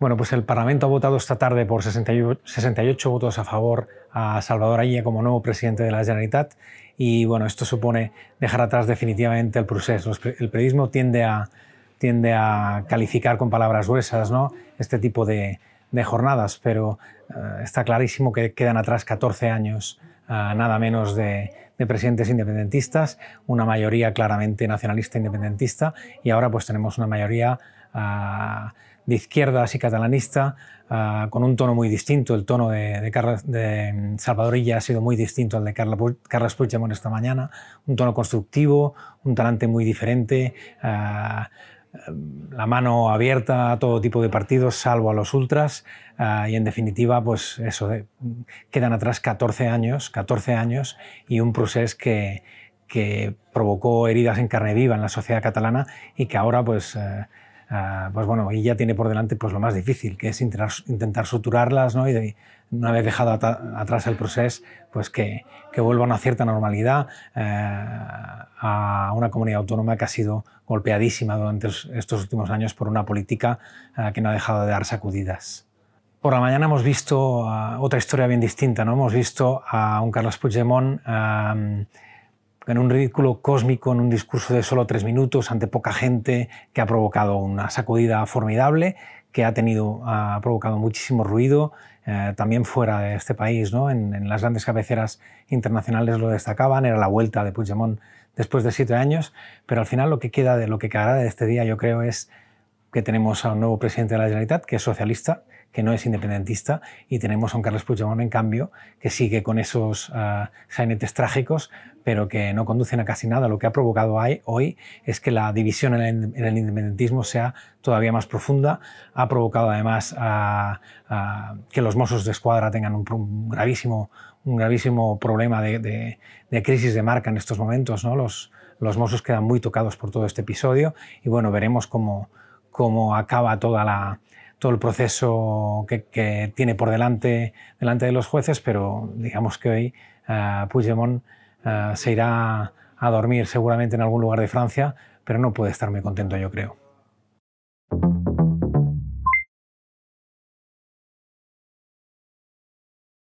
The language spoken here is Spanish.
Bueno, pues el Parlamento ha votado esta tarde por 68 votos a favor a Salvador Allende como nuevo presidente de la Generalitat y bueno, esto supone dejar atrás definitivamente el proceso. El periodismo tiende a, tiende a calificar con palabras gruesas ¿no? este tipo de, jornadas, pero eh, está clarísimo que quedan atrás 14 años, eh, nada menos de, de presidentes independentistas, una mayoría claramente nacionalista independentista y ahora pues tenemos una mayoría Ah, de izquierdas y catalanista, ah, con un tono muy distinto. El tono de, de, Salvadorilla ha sido muy distinto al de Carla, Carles Puigdemont esta mañana. Un tono constructivo, un talante muy diferente, ah, la mano abierta a todo tipo de partidos, salvo a los ultras. y en definitiva, pues eso, eh, quedan atrás 14 años, 14 años y un proceso que, provocó heridas en carne viva en la sociedad catalana y que ahora pues eh, Ah, pues bueno, y ya tiene por delante pues lo más difícil, que es intentar, suturarlas, ¿no? Y de, una vez dejado atrás el proceso, pues que, que, vuelva a una cierta normalidad eh, a una comunidad autónoma que ha sido golpeadísima durante estos últimos años por una política eh, que no ha dejado de dar sacudidas. Por la mañana hemos visto ah, otra historia bien distinta, ¿no? Hemos visto a un Carlos Puigdemont... Eh, en un ridículo cósmico, en un discurso de solo tres minutos ante poca gente, que ha provocado una sacudida formidable, que ha, tenido, ha provocado muchísimo ruido, eh, también fuera de este país, ¿no? en, las grandes cabeceras internacionales lo destacaban, era la vuelta de Puigdemont después de siete años, pero al final lo que queda de lo que quedará de este día yo creo es que tenemos a un nuevo presidente de la Generalitat, que es socialista, que no es independentista, y tenemos a un Carles Puigdemont, en cambio, que sigue con esos sainetes ah, trágicos, pero que no conducen a casi nada. Lo que ha provocado hoy es que la división en el independentismo sea todavía más profunda. Ha provocado además ah, ah, que los mozos de escuadra tengan un, gravísimo, un gravísimo problema de, crisis de marca en estos momentos. ¿no? Los, los mozos quedan muy tocados por todo este episodio y bueno, veremos cómo, cómo acaba toda la, todo el proceso que, tiene por delante, delante de los jueces, pero digamos que hoy eh, Puigdemont eh, se irá a dormir seguramente en algún lugar de Francia, pero no puede estar muy contento, yo creo.